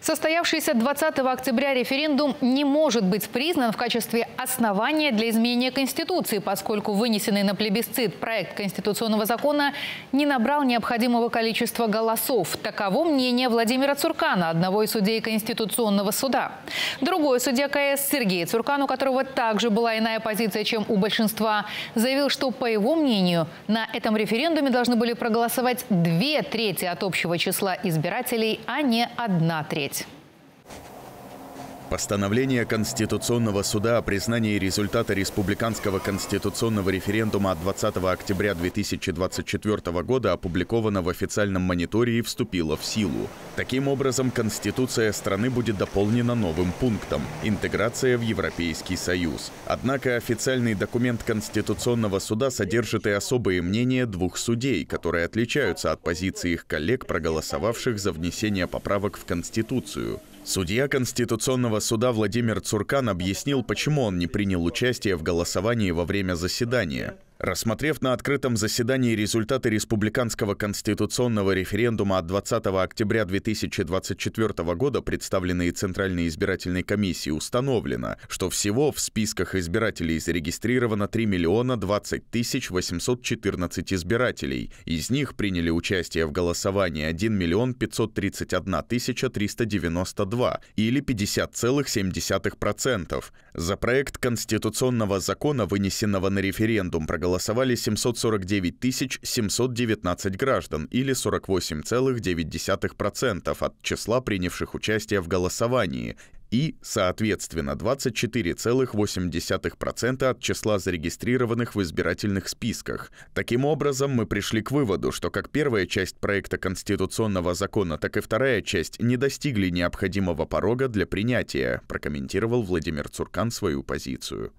Состоявшийся 20 октября референдум не может быть признан в качестве основания для изменения Конституции, поскольку вынесенный на плебисцит проект конституционного закона не набрал необходимого количества голосов. Таково мнение Владимира Цуркана, одного из судей Конституционного суда. Другой судья КС Сергей Цуркан, у которого также была иная позиция, чем у большинства, заявил, что, по его мнению, на этом референдуме должны были проголосовать две трети от общего числа избирателей, а не одна треть. States. Постановление Конституционного суда о признании результата Республиканского конституционного референдума от 20 октября 2024 года опубликовано в официальном мониторе и вступило в силу. Таким образом, Конституция страны будет дополнена новым пунктом – интеграция в Европейский Союз. Однако официальный документ Конституционного суда содержит и особые мнения двух судей, которые отличаются от позиции их коллег, проголосовавших за внесение поправок в Конституцию – Судья Конституционного суда Владимир Цуркан объяснил, почему он не принял участие в голосовании во время заседания. Рассмотрев на открытом заседании результаты республиканского конституционного референдума от 20 октября 2024 года, представленные Центральной избирательной комиссией, установлено, что всего в списках избирателей зарегистрировано 3 миллиона 20 тысяч 814 избирателей. Из них приняли участие в голосовании 1 миллион 531 тысяча 392 или 50,7%. За проект конституционного закона, вынесенного на референдум, проголосовали проголосовали 749 719 граждан или 48,9% от числа принявших участие в голосовании и, соответственно, 24,8% от числа зарегистрированных в избирательных списках. Таким образом, мы пришли к выводу, что как первая часть проекта конституционного закона, так и вторая часть не достигли необходимого порога для принятия, прокомментировал Владимир Цуркан свою позицию.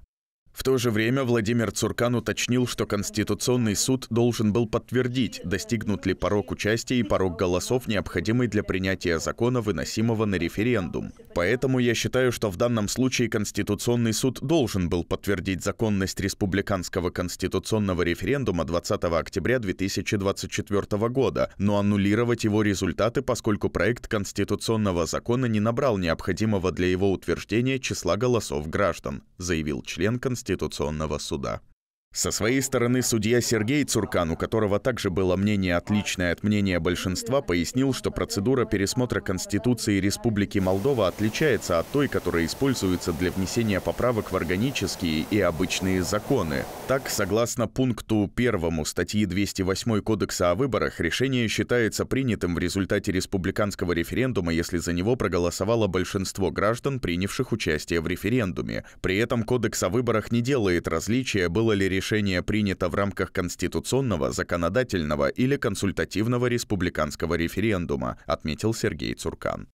В то же время Владимир Цуркан уточнил, что Конституционный суд должен был подтвердить, достигнут ли порог участия и порог голосов, необходимый для принятия закона, выносимого на референдум. Поэтому я считаю, что в данном случае Конституционный суд должен был подтвердить законность республиканского конституционного референдума 20 октября 2024 года, но аннулировать его результаты, поскольку проект конституционного закона не набрал необходимого для его утверждения числа голосов граждан, заявил член Конституционного Конституционного суда. Со своей стороны судья Сергей Цуркан, у которого также было мнение отличное от мнения большинства, пояснил, что процедура пересмотра Конституции Республики Молдова отличается от той, которая используется для внесения поправок в органические и обычные законы. Так, согласно пункту 1 статьи 208 Кодекса о выборах, решение считается принятым в результате республиканского референдума, если за него проголосовало большинство граждан, принявших участие в референдуме. При этом Кодекс о выборах не делает различия, было ли решение решение принято в рамках конституционного, законодательного или консультативного республиканского референдума, отметил Сергей Цуркан.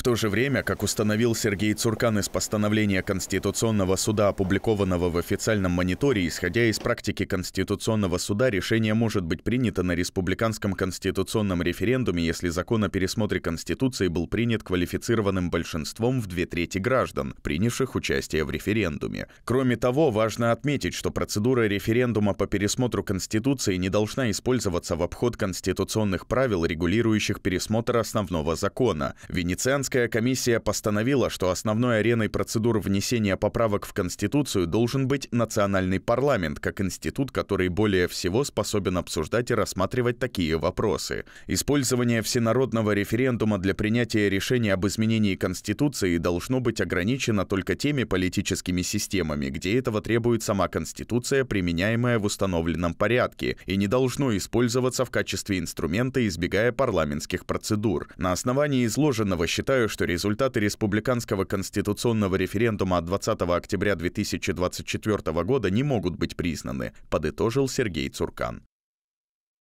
В то же время, как установил Сергей Цуркан из постановления Конституционного суда, опубликованного в официальном мониторе, исходя из практики Конституционного суда, решение может быть принято на республиканском конституционном референдуме, если закон о пересмотре Конституции был принят квалифицированным большинством в две трети граждан, принявших участие в референдуме. Кроме того, важно отметить, что процедура референдума по пересмотру Конституции не должна использоваться в обход конституционных правил, регулирующих пересмотр основного закона. Венециан Венецианская комиссия постановила, что основной ареной процедур внесения поправок в Конституцию должен быть национальный парламент, как институт, который более всего способен обсуждать и рассматривать такие вопросы. Использование всенародного референдума для принятия решения об изменении Конституции должно быть ограничено только теми политическими системами, где этого требует сама Конституция, применяемая в установленном порядке, и не должно использоваться в качестве инструмента, избегая парламентских процедур. На основании изложенного считается, считаю, что результаты республиканского конституционного референдума от 20 октября 2024 года не могут быть признаны, подытожил Сергей Цуркан.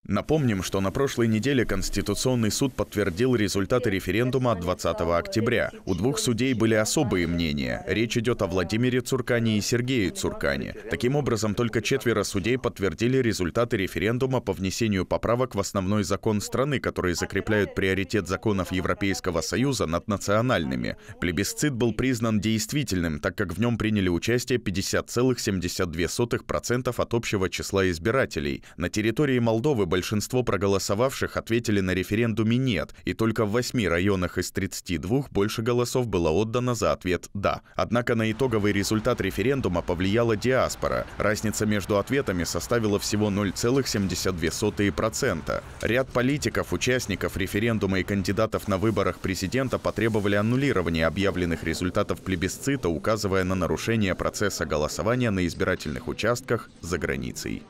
Напомним, что на прошлой неделе Конституционный суд подтвердил результаты референдума от 20 октября. У двух судей были особые мнения. Речь идет о Владимире Цуркане и Сергее Цуркане. Таким образом, только четверо судей подтвердили результаты референдума по внесению поправок в основной закон страны, которые закрепляют приоритет законов Европейского Союза над национальными. Плебисцит был признан действительным, так как в нем приняли участие 50,72% от общего числа избирателей. На территории Молдовы были большинство проголосовавших ответили на референдуме «нет», и только в 8 районах из 32 больше голосов было отдано за ответ «да». Однако на итоговый результат референдума повлияла диаспора. Разница между ответами составила всего 0,72%. Ряд политиков, участников референдума и кандидатов на выборах президента потребовали аннулирования объявленных результатов плебисцита, указывая на нарушение процесса голосования на избирательных участках за границей.